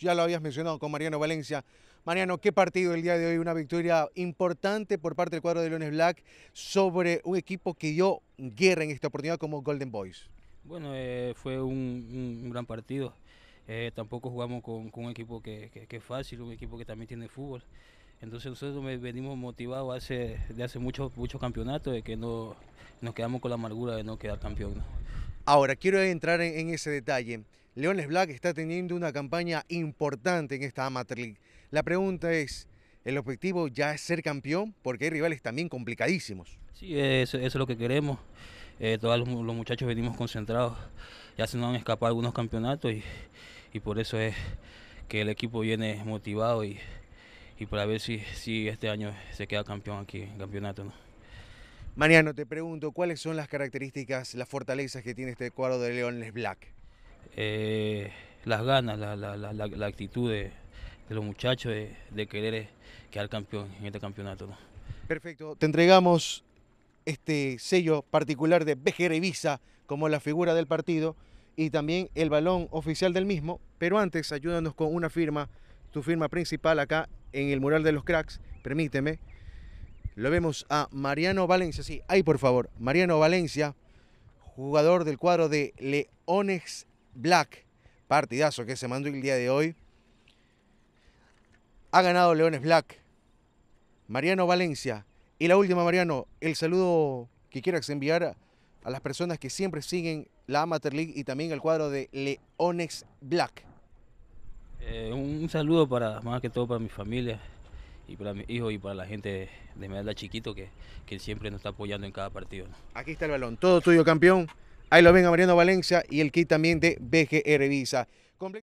Ya lo habías mencionado con Mariano Valencia. Mariano, qué partido el día de hoy, una victoria importante por parte del cuadro de Leones Black sobre un equipo que dio guerra en esta oportunidad como Golden Boys. Bueno, eh, fue un, gran partido. Eh, tampoco jugamos con, un equipo que, es fácil, un equipo que también tiene fútbol. Entonces nosotros venimos motivados hace, de hace muchos campeonatos, de que no, nos quedamos con la amargura de no quedar campeón. Ahora, quiero entrar en ese detalle. Leones Black está teniendo una campaña importante en esta Amateur League. La pregunta es, ¿el objetivo ya es ser campeón? Porque hay rivales también complicadísimos. Sí, eso, es lo que queremos. Eh, todos los, muchachos venimos concentrados. Ya se nos han escapado algunos campeonatos y, por eso es que el equipo viene motivado y, para ver si, si, este año se queda campeón aquí en campeonato. ¿no? Mariano, te pregunto, ¿cuáles son las características, las fortalezas que tiene este cuadro de Leones Black? Eh, las ganas, la, actitud de, los muchachos de, querer eh, quedar campeón en este campeonato. Perfecto, te entregamos este sello particular de Bejerevisa como la figura del partido y también el balón oficial del mismo, pero antes ayúdanos con una firma, tu firma principal acá en el mural de los cracks, permíteme. Lo vemos a Mariano Valencia, sí, ahí por favor, Mariano Valencia, jugador del cuadro de Leones Black, partidazo que se mandó el día de hoy. Ha ganado Leones Black, Mariano Valencia. Y la última, Mariano, el saludo que quieras enviar a, las personas que siempre siguen la Amateur League y también el cuadro de Leones Black. Eh, un saludo para más que todo para mi familia y para mi hijo y para la gente de Medalla Chiquito que, que siempre nos está apoyando en cada partido. Aquí está el balón, todo tuyo campeón. Ahí lo ven a Mariano Valencia y el kit también de BGR Visa.